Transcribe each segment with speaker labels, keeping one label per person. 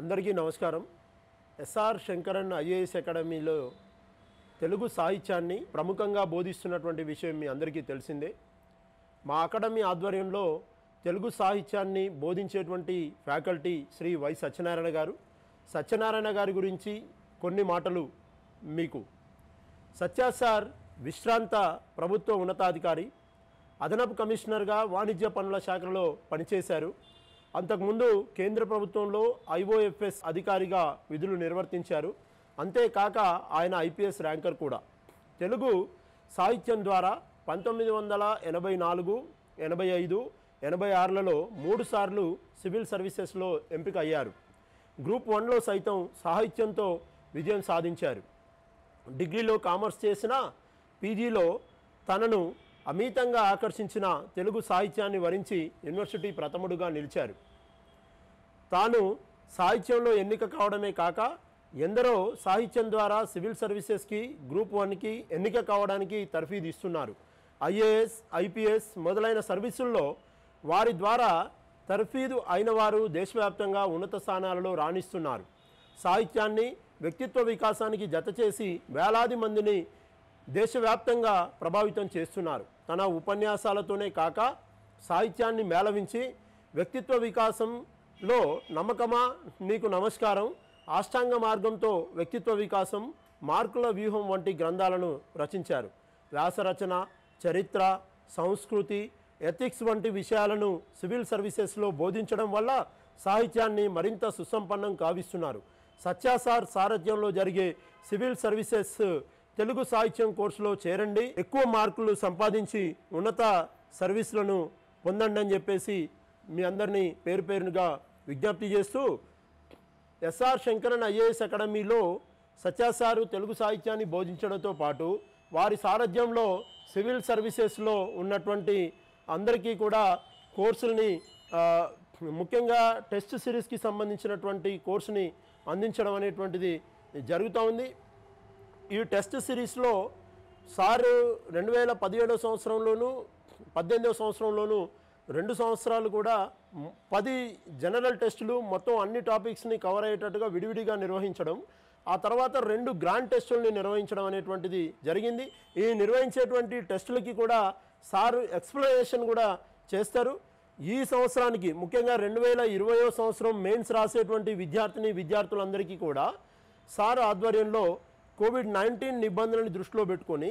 Speaker 1: అందరికీ నమస్కారం SR Sankaran IAS అకాడమీలో తెలుగు సాహిత్యాన్ని ప్రముఖంగా బోధిస్తున్నటువంటి విషయం మీ అందరికీ తెలిసిందే మా అకాడమీ ఆధ్వర్యంలో తెలుగు సాహిత్యాన్ని బోధించేటువంటి ఫ్యాకల్టీ శ్రీ వై సత్యనారాయణ గారు సత్యనారాయణ గారి గురించి కొన్ని మాటలు మీకు సత్యాసార్ విశ్రాంత ప్రభుత్వ ఉన్నతాధికారి అదనపు కమిషనర్గా వాణిజ్య పనుల శాఖలో పనిచేశారు అంతకుముందు కేంద్ర ప్రభుత్వంలో ఐఓఎఫ్ఎస్ అధికారిగా విధులు నిర్వర్తించారు అంతేకాక ఆయన ఐపీఎస్ ర్యాంకర్ కూడా తెలుగు సాహిత్యం ద్వారా పంతొమ్మిది వందల ఎనభై నాలుగు ఎనభై ఐదు ఎనభై ఆరులలో మూడుసార్లు సివిల్ సర్వీసెస్లో ఎంపిక అయ్యారు గ్రూప్ వన్లో సైతం సాహిత్యంతో విజయం సాధించారు డిగ్రీలో కామర్స్ చేసిన పీజీలో తనను అమితంగా ఆకర్షించిన తెలుగు సాహిత్యాన్ని వరించి యూనివర్సిటీ ప్రథముడుగా నిలిచారు తాను సాహిత్యంలో ఎన్నిక కావడమే కాక ఎందరో సాహిత్యం ద్వారా సివిల్ సర్వీసెస్కి గ్రూప్ వన్కి ఎన్నిక కావడానికి ఇస్తున్నారు ఐఏఎస్ ఐపీఎస్ మొదలైన సర్వీసుల్లో వారి ద్వారా తర్ఫీదు అయిన వారు దేశవ్యాప్తంగా ఉన్నత స్థానాలలో రాణిస్తున్నారు సాహిత్యాన్ని వ్యక్తిత్వ వికాసానికి జతచేసి వేలాది మందిని దేశవ్యాప్తంగా ప్రభావితం చేస్తున్నారు తన ఉపన్యాసాలతోనే కాక సాహిత్యాన్ని మేళవించి వ్యక్తిత్వ వికాసంలో నమ్మకమా నీకు నమస్కారం ఆష్టాంగ మార్గంతో వ్యక్తిత్వ వికాసం మార్కుల వ్యూహం వంటి గ్రంథాలను రచించారు వ్యాసరచన చరిత్ర సంస్కృతి ఎథిక్స్ వంటి విషయాలను సివిల్ సర్వీసెస్లో బోధించడం వల్ల సాహిత్యాన్ని మరింత సుసంపన్నం కావిస్తున్నారు సత్యాసార్ సారథ్యంలో జరిగే సివిల్ సర్వీసెస్ తెలుగు సాహిత్యం కోర్సులో చేరండి ఎక్కువ మార్కులు సంపాదించి ఉన్నత సర్వీసులను పొందండి అని చెప్పేసి మీ అందరినీ పేరు పేరునుగా విజ్ఞప్తి చేస్తూ ఎస్ఆర్ శంకరన్ ఐఏఎస్ అకాడమీలో సత్యాసారు తెలుగు సాహిత్యాన్ని బోధించడంతో పాటు వారి సారథ్యంలో సివిల్ సర్వీసెస్లో ఉన్నటువంటి అందరికీ కూడా కోర్సుల్ని ముఖ్యంగా టెస్ట్ సిరీస్కి సంబంధించినటువంటి కోర్సుని అందించడం అనేటువంటిది జరుగుతూ ఉంది ఈ టెస్ట్ సిరీస్లో సారు రెండు వేల పదిహేడో సంవత్సరంలోనూ పద్దెనిమిదవ సంవత్సరంలోనూ రెండు సంవత్సరాలు కూడా పది జనరల్ టెస్టులు మొత్తం అన్ని టాపిక్స్ని కవర్ అయ్యేటట్టుగా విడివిడిగా నిర్వహించడం ఆ తర్వాత రెండు గ్రాండ్ టెస్టుల్ని నిర్వహించడం అనేటువంటిది జరిగింది ఈ నిర్వహించేటువంటి టెస్టులకి కూడా సారు ఎక్స్ప్లెనేషన్ కూడా చేస్తారు ఈ సంవత్సరానికి ముఖ్యంగా రెండు వేల ఇరవయో సంవత్సరం మెయిన్స్ రాసేటువంటి విద్యార్థిని విద్యార్థులందరికీ కూడా సార్ ఆధ్వర్యంలో కోవిడ్ నైన్టీన్ నిబంధనలను దృష్టిలో పెట్టుకొని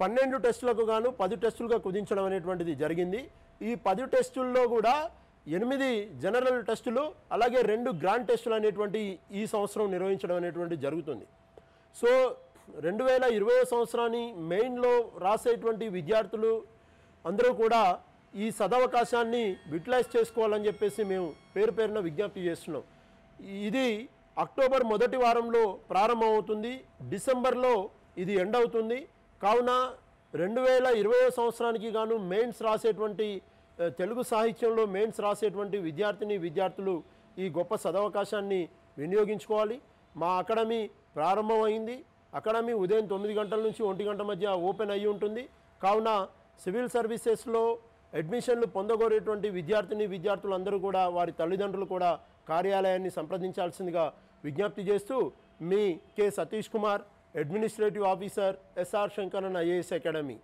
Speaker 1: పన్నెండు టెస్టులకు గాను పది టెస్టులుగా కుదించడం అనేటువంటిది జరిగింది ఈ పది టెస్టుల్లో కూడా ఎనిమిది జనరల్ టెస్టులు అలాగే రెండు గ్రాండ్ టెస్టులు అనేటువంటి ఈ సంవత్సరం నిర్వహించడం అనేటువంటి జరుగుతుంది సో రెండు వేల ఇరవై సంవత్సరాన్ని మెయిన్లో రాసేటువంటి విద్యార్థులు అందరూ కూడా ఈ సదవకాశాన్ని యూటిలైజ్ చేసుకోవాలని చెప్పేసి మేము పేరు పేరున విజ్ఞప్తి చేస్తున్నాం ఇది అక్టోబర్ మొదటి వారంలో ప్రారంభమవుతుంది డిసెంబర్లో ఇది ఎండ్ అవుతుంది కావున రెండు వేల ఇరవై సంవత్సరానికి గాను మెయిన్స్ రాసేటువంటి తెలుగు సాహిత్యంలో మెయిన్స్ రాసేటువంటి విద్యార్థిని విద్యార్థులు ఈ గొప్ప సదవకాశాన్ని వినియోగించుకోవాలి మా అకాడమీ ప్రారంభమైంది అకాడమీ ఉదయం తొమ్మిది గంటల నుంచి ఒంటి గంట మధ్య ఓపెన్ అయ్యి ఉంటుంది కావున సివిల్ సర్వీసెస్లో అడ్మిషన్లు పొందగోరేటువంటి విద్యార్థిని విద్యార్థులందరూ కూడా వారి తల్లిదండ్రులు కూడా కార్యాలయాన్ని సంప్రదించాల్సిందిగా విజ్ఞప్తి చేస్తూ మీ K Satish Kumar administrative officer S R Sankaran IAS academy